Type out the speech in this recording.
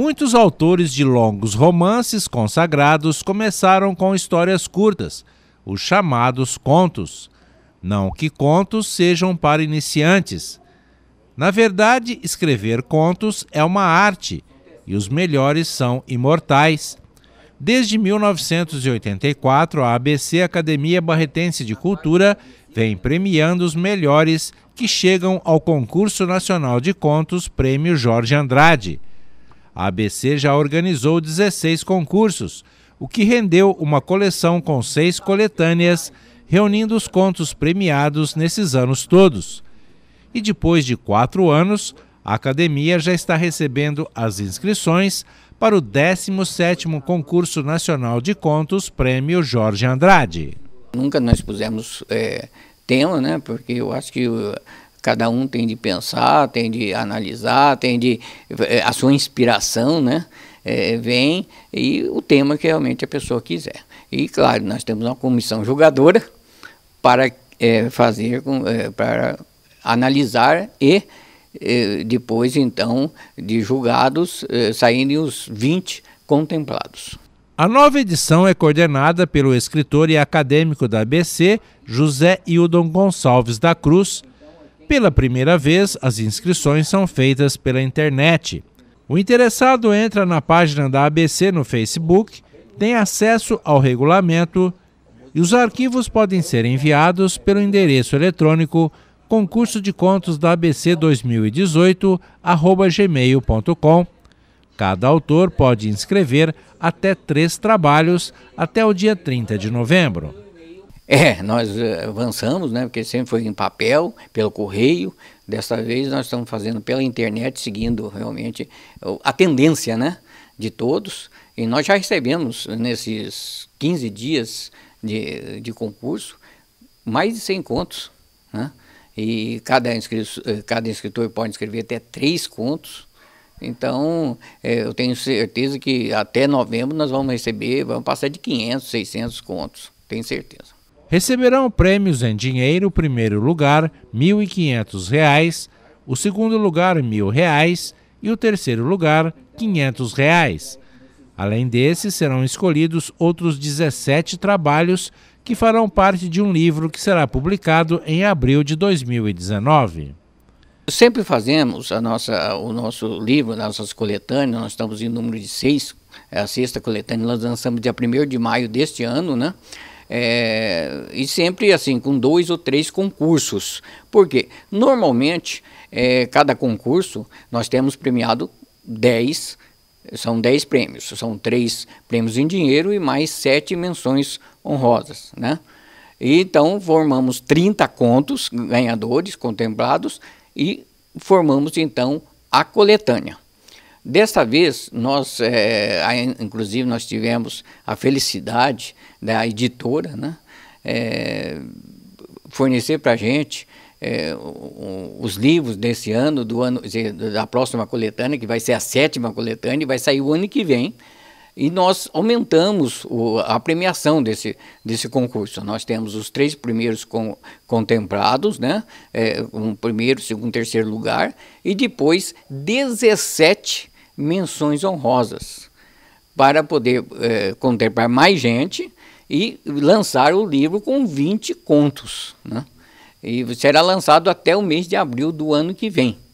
Muitos autores de longos romances consagrados começaram com histórias curtas, os chamados contos. Não que contos sejam para iniciantes. Na verdade, escrever contos é uma arte e os melhores são imortais. Desde 1984, a ABC Academia Barretense de Cultura vem premiando os melhores que chegam ao Concurso Nacional de Contos Prêmio Jorge Andrade. A ABC já organizou 16 concursos, o que rendeu uma coleção com seis coletâneas, reunindo os contos premiados nesses anos todos. E depois de quatro anos, a academia já está recebendo as inscrições para o 17º Concurso Nacional de Contos Prêmio Jorge Andrade. Nunca nós pusemos é, tema, né? Porque eu acho que cada um tem de pensar, tem de analisar, tem de. Eh, a sua inspiração, né? É, vem e o tema que realmente a pessoa quiser. E claro, nós temos uma comissão julgadora para é, fazer, é, para analisar e depois então de julgados saindo os 20 contemplados. A nova edição é coordenada pelo escritor e acadêmico da ABC, José Hildon Gonçalves da Cruz, pela primeira vez, as inscrições são feitas pela internet. O interessado entra na página da ABC no Facebook, tem acesso ao regulamento e os arquivos podem ser enviados pelo endereço eletrônico concurso de contos da ABC 2018 gmail.com. Cada autor pode inscrever até três trabalhos até o dia 30 de novembro. É, nós eh, avançamos, né? Porque sempre foi em papel, pelo correio. Desta vez nós estamos fazendo pela internet, seguindo realmente a tendência, né? De todos. E nós já recebemos nesses 15 dias de, de concurso mais de 100 contos, né? E cada, inscrito, eh, cada inscritor pode escrever até três contos. Então, eh, eu tenho certeza que até novembro nós vamos receber, vamos passar de 500, 600 contos, tenho certeza. Receberão prêmios em dinheiro o primeiro lugar, R$ 1.500, o segundo lugar, R$ 1.000 e o terceiro lugar, R$ 500. Reais. Além desses, serão escolhidos outros 17 trabalhos que farão parte de um livro que será publicado em abril de 2019. Sempre fazemos a nossa, o nosso livro, nossas coletâneas, nós estamos em número de seis, é a sexta coletânea, nós lançamos dia 1 de maio deste ano, né? É, e sempre assim, com dois ou três concursos. Porque normalmente, é, cada concurso, nós temos premiado dez são dez prêmios, são três prêmios em dinheiro e mais sete menções honrosas, né? E, então, formamos 30 contos ganhadores contemplados e formamos então a coletânea. Desta vez, nós, é, inclusive, nós tivemos a felicidade da editora né, é, fornecer para a gente é, os livros desse ano, do ano da próxima coletânea, que vai ser a sétima coletânea, e vai sair o ano que vem. E nós aumentamos o, a premiação desse, desse concurso. Nós temos os três primeiros com, contemplados, né? É, um primeiro, segundo, terceiro lugar, e depois 17 menções honrosas, para poder é, contemplar mais gente e lançar o livro com 20 contos. Né? E será lançado até o mês de abril do ano que vem.